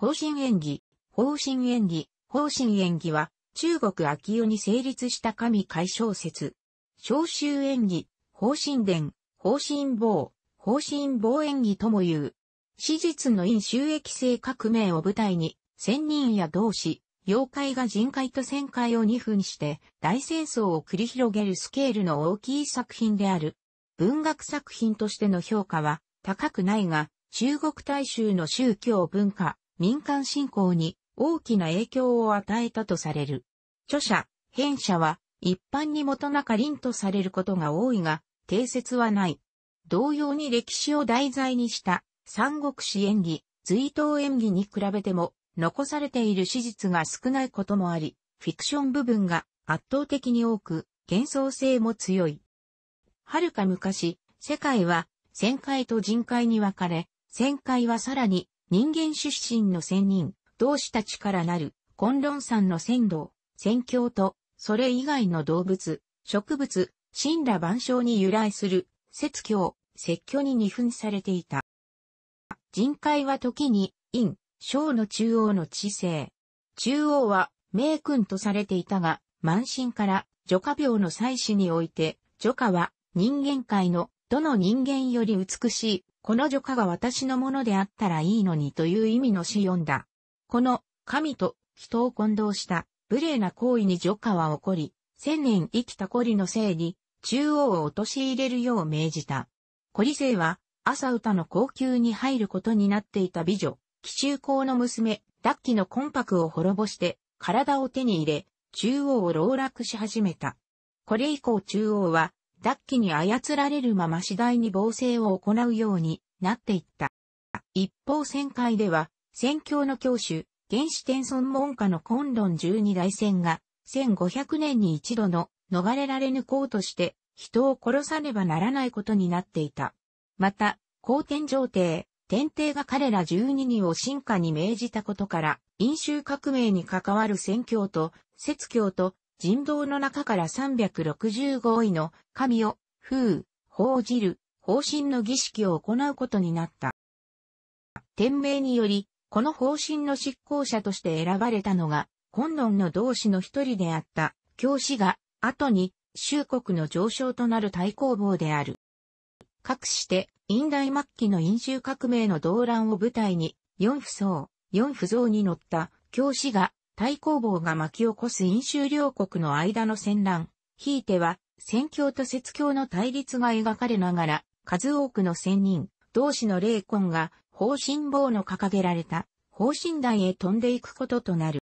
方針演技、方針演技、方針演技は、中国秋代に成立した神解消説。召集演技、方針伝、方針棒、方針棒演技とも言う。史実の陰収益性革命を舞台に、仙人や同志、妖怪が人界と戦界を二分して大戦争を繰り広げるスケールの大きい作品である。文学作品としての評価は高くないが、中国大衆の宗教文化、民間信仰に大きな影響を与えたとされる。著者、編者は一般に元中んとされることが多いが、定説はない。同様に歴史を題材にした三国志演技、随頭演技に比べても残されている史実が少ないこともあり、フィクション部分が圧倒的に多く、幻想性も強い。はるか昔、世界は、戦界と人界に分かれ、戦界はさらに人間出身の仙人、同志たちからなる、昆論山の仙道、仙教と、それ以外の動物、植物、神羅万象に由来する、説教、説教に二分されていた。人海は時に、陰、章の中央の知性。中央は、名君とされていたが、満身から、除化病の祭祀において、除化は、人間界の、どの人間より美しい、この女家が私のものであったらいいのにという意味の詩読んだ。この、神と人を混同した無礼な行為に女家は怒り、千年生きたコリのせいに、中央を陥れるよう命じた。コリ生は、朝歌の高級に入ることになっていた美女、奇中公の娘、脱ッの魂魄を滅ぼして、体を手に入れ、中央を籠絡し始めた。これ以降中央は、脱ッに操られるまま次第に防制を行うようになっていった。一方戦会では、戦況の教主、原始天孫門下の昆論十二大戦が、1500年に一度の逃れられぬ功として、人を殺さねばならないことになっていた。また、皇天上帝、天帝が彼ら十二人を進化に命じたことから、飲酒革命に関わる戦況と、説教と、人道の中から365位の神を、風、報じる、方針の儀式を行うことになった。天命により、この方針の執行者として選ばれたのが、今論の同志の一人であった、教師が、後に、周国の上昇となる大抗坊である。かくして、院大末期の飲酒革命の動乱を舞台に、四不相、四不増に乗った、教師が、対抗棒が巻き起こす飲州両国の間の戦乱、ひいては、戦況と説教の対立が描かれながら、数多くの仙人、同志の霊魂が、方針棒の掲げられた、方針台へ飛んでいくこととなる。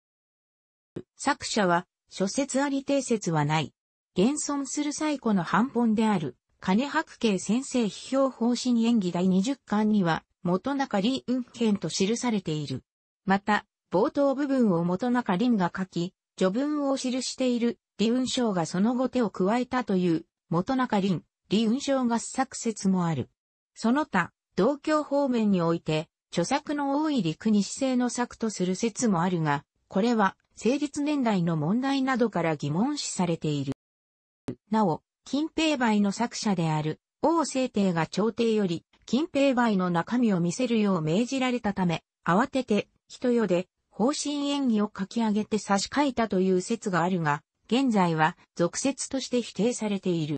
作者は、諸説あり定説はない。現存する最古の版本である、金白慶先生批評方針演技第20巻には、元中李雲剣と記されている。また、冒頭部分を元中林が書き、序文を記している李雲章がその後手を加えたという元中林、李雲章合作説もある。その他、同郷方面において、著作の多い陸西勢の作とする説もあるが、これは成立年代の問題などから疑問視されている。なお、金平梅の作者である王政帝が朝廷より金平梅の中身を見せるよう命じられたため、慌てて人よで方針演技を書き上げて差し替えたという説があるが、現在は俗説として否定されている。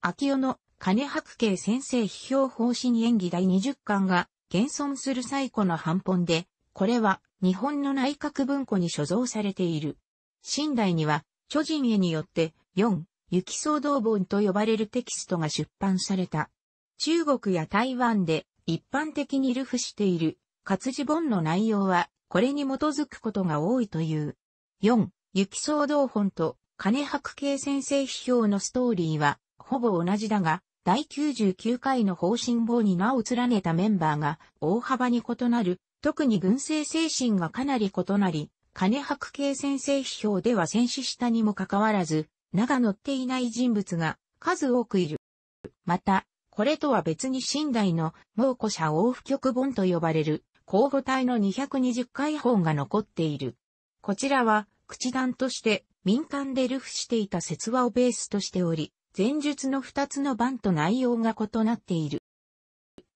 秋代の金白慶先生批評方針演技第20巻が現存する最古の版本で、これは日本の内閣文庫に所蔵されている。新代には、巨人絵によって4、雪騒動本と呼ばれるテキストが出版された。中国や台湾で一般的に流布している活字本の内容は、これに基づくことが多いという。4、雪騒動本と金白慶先生批評のストーリーは、ほぼ同じだが、第99回の方針棒に名を連ねたメンバーが大幅に異なる、特に軍政精神がかなり異なり、金白慶先生批評では戦死したにもかかわらず、名が載っていない人物が数多くいる。また、これとは別に新代の猛虎者往復局本と呼ばれる候補体の220回本が残っている。こちらは、口談として民間でルフしていた説話をベースとしており、前述の2つの版と内容が異なっている。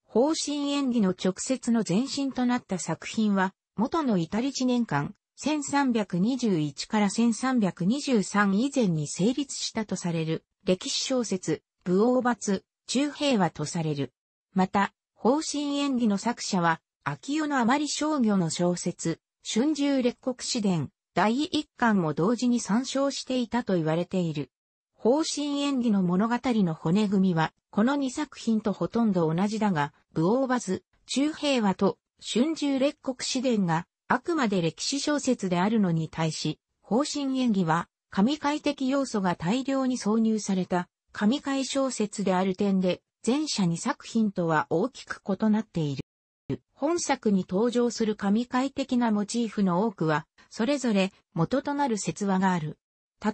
方針演技の直接の前身となった作品は、元の至り地年間、1321から1323以前に成立したとされる、歴史小説、武王罰、中平和とされる。また、方針演技の作者は、秋代のあまり商業の小説、春秋列国史伝、第一巻も同時に参照していたと言われている。方針演技の物語の骨組みは、この二作品とほとんど同じだが、武王バズ、中平和と春秋列国史伝が、あくまで歴史小説であるのに対し、方針演技は、神界的要素が大量に挿入された、神界小説である点で、前者二作品とは大きく異なっている。本作に登場する神界的なモチーフの多くは、それぞれ元となる説話がある。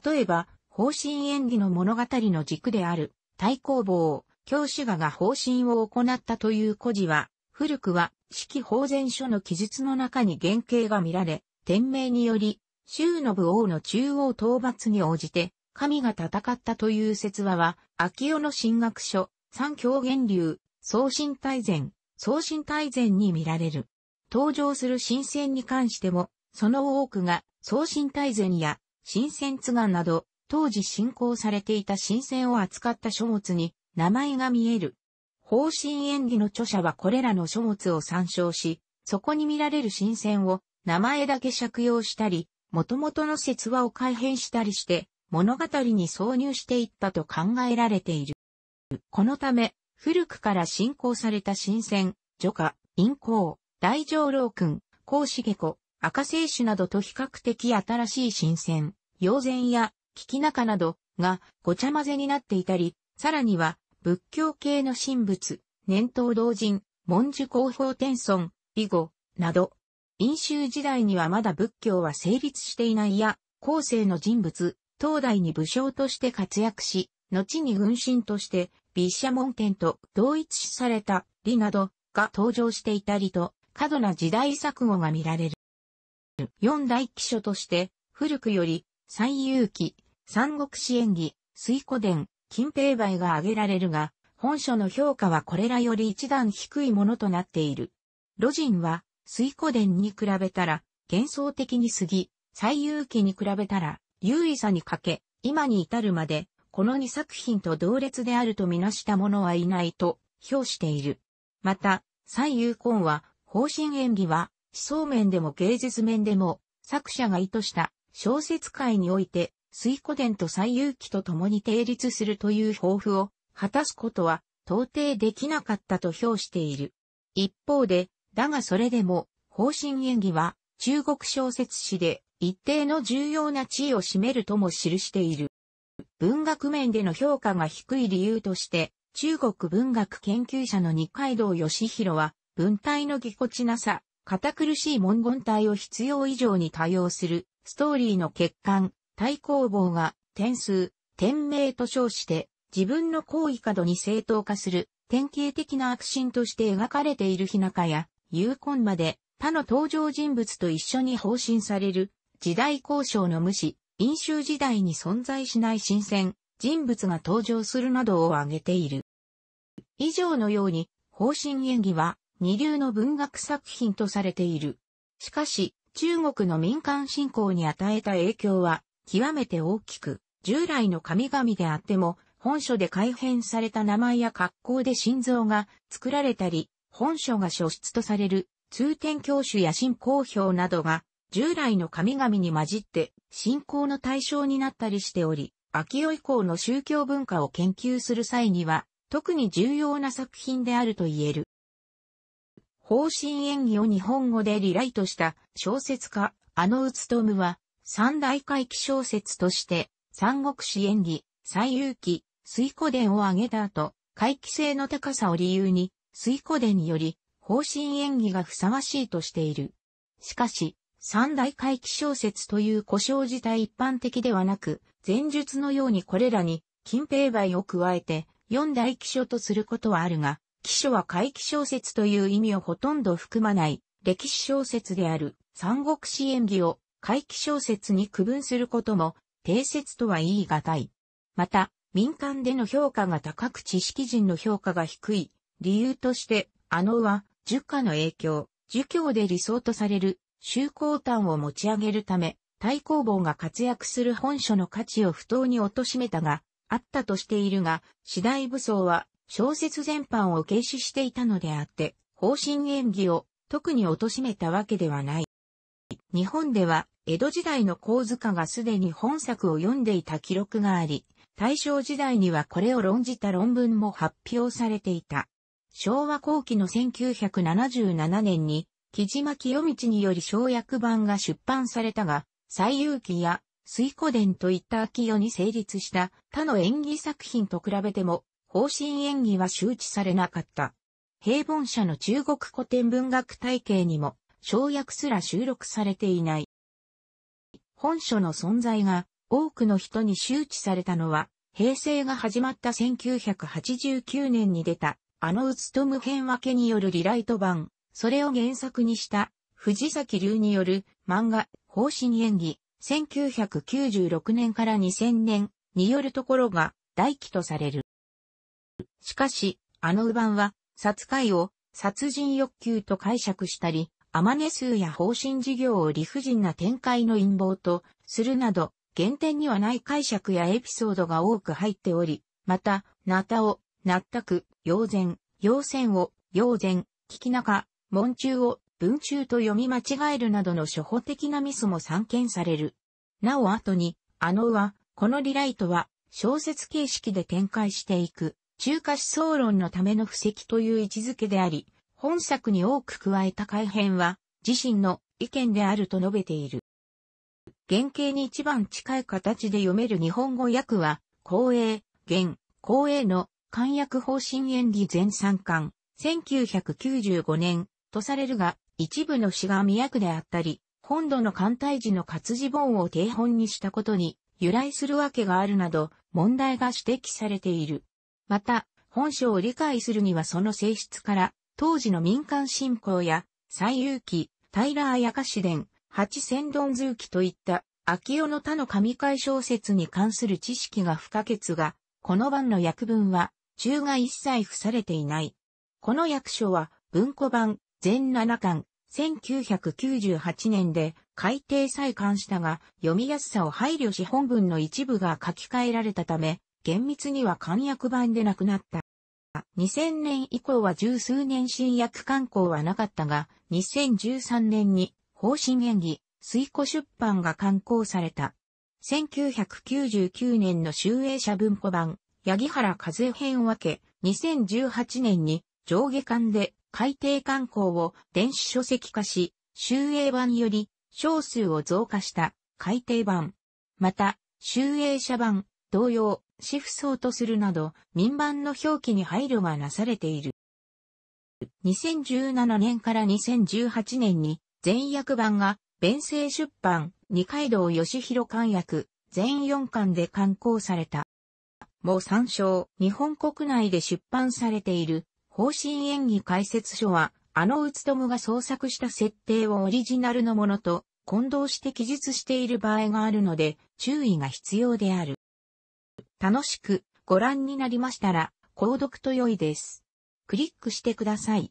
例えば、方針演技の物語の軸である、太公棒、教師画が方針を行ったという故事は、古くは、四季法前書の記述の中に原型が見られ、天命により、周の部王の中央討伐に応じて、神が戦ったという説話は、秋代の進学書、三教源流、送信大全、送信大全に見られる。登場する新鮮に関しても、その多くが送信大全や新鮮津願など、当時進行されていた新鮮を扱った書物に名前が見える。方針演技の著者はこれらの書物を参照し、そこに見られる新鮮を名前だけ借用したり、元々の説話を改変したりして、物語に挿入していったと考えられている。このため、古くから信仰された神仙、除家、陰行、大上老君、孔子下子、赤聖主などと比較的新しい神仙、妖禅や聞き中などがごちゃ混ぜになっていたり、さらには仏教系の神仏、年頭同人、文殊広報天尊、以後、など、陰州時代にはまだ仏教は成立していないや、後世の人物、東大に武将として活躍し、後に軍神として毘沙門天と同一視されたリなどが登場していたりと過度な時代錯誤が見られる。四大記書として古くより最遊記、三国志演義、水古伝、金平梅が挙げられるが、本書の評価はこれらより一段低いものとなっている。路人は水古伝に比べたら幻想的に過ぎ、最遊記に比べたら優位さに欠け、今に至るまでこの2作品と同列であるとみなした者はいないと評している。また、最有根は、方針演技は、思想面でも芸術面でも、作者が意図した小説界において、水古伝と最有機と共に定立するという抱負を果たすことは到底できなかったと評している。一方で、だがそれでも、方針演技は中国小説史で一定の重要な地位を占めるとも記している。文学面での評価が低い理由として、中国文学研究者の二階堂義弘は、文体のぎこちなさ、堅苦しい文言体を必要以上に多用する、ストーリーの欠陥、対抗棒が、点数、点名と称して、自分の行為過度に正当化する、典型的な悪心として描かれている日中や、有根まで、他の登場人物と一緒に方針される、時代交渉の無視、飲酒時代に存在しない新鮮、人物が登場するなどを挙げている。以上のように、方針演技は二流の文学作品とされている。しかし、中国の民間信仰に与えた影響は極めて大きく、従来の神々であっても、本書で改変された名前や格好で心臓が作られたり、本書が書出とされる通天教主や信仰表などが従来の神々に混じって信仰の対象になったりしており、秋代以降の宗教文化を研究する際には、特に重要な作品であると言える。方針演技を日本語でリライトした小説家、あのうつとむは、三大回帰小説として、三国志演技、最遊記、水古伝を挙げた後、回帰性の高さを理由に、水古伝により、方針演技がふさわしいとしている。しかし、三大回帰小説という故障自体一般的ではなく、前述のようにこれらに近平梅を加えて四大奇書とすることはあるが、奇書は回帰小説という意味をほとんど含まない歴史小説である三国志演義を回帰小説に区分することも定説とは言い難い。また、民間での評価が高く知識人の評価が低い理由として、あのは儒家の影響、儒教で理想とされる周公炭を持ち上げるため、太公望が活躍する本書の価値を不当に貶めたが、あったとしているが、次第武装は小説全般を軽視していたのであって、方針演技を特に貶めたわけではない。日本では、江戸時代の甲塚がすでに本作を読んでいた記録があり、大正時代にはこれを論じた論文も発表されていた。昭和後期の1977年に木島清道により小薬版が出版されたが、西遊記や水古伝といった秋夜に成立した他の演技作品と比べても、方針演技は周知されなかった。平凡社の中国古典文学体系にも、小薬すら収録されていない。本書の存在が多くの人に周知されたのは、平成が始まった1989年に出た、あのうつと無編分けによるリライト版、それを原作にした藤崎流による漫画、方針演技、1996年から2000年によるところが大記とされる。しかし、あの番は、殺害を殺人欲求と解釈したり、アマネ数や方針事業を理不尽な展開の陰謀とするなど、原点にはない解釈やエピソードが多く入っており、また、なたを、なったく、要然、要線を、要然、聞き中、文中を文中と読み間違えるなどの初歩的なミスも散見される。なお後に、あのは、このリライトは、小説形式で展開していく、中華思想論のための布石という位置づけであり、本作に多く加えた改編は、自身の意見であると述べている。原型に一番近い形で読める日本語訳は、公営、現、公営の、漢訳方針演技全3巻、1995年、とされるが、一部の詩が未訳であったり、本土の艦隊時の活字本を定本にしたことに由来するわけがあるなど、問題が指摘されている。また、本書を理解するにはその性質から、当時の民間信仰や、西遊記、平綾香詩伝、八千ドン図記といった、秋代の他の神会小説に関する知識が不可欠が、この版の訳文は、中が一切付されていない。この訳書は、文庫版、全7巻、1998年で改訂再刊したが、読みやすさを配慮し本文の一部が書き換えられたため、厳密には簡約版でなくなった。2000年以降は十数年新約刊行はなかったが、2013年に方針演技、水庫出版が刊行された。1999年の集英社文庫版、八木原和江編分け、2018年に上下巻で海底観光を電子書籍化し、集英版より少数を増加した海底版。また、集英社版、同様、シフソとするなど、民版の表記に配慮がなされている。2017年から2018年に、全訳版が、弁政出版、二階堂義弘官訳、全4巻で刊行された。もう参照、日本国内で出版されている、方針演技解説書は、あのうつともが創作した設定をオリジナルのものと混同して記述している場合があるので、注意が必要である。楽しくご覧になりましたら、購読と良いです。クリックしてください。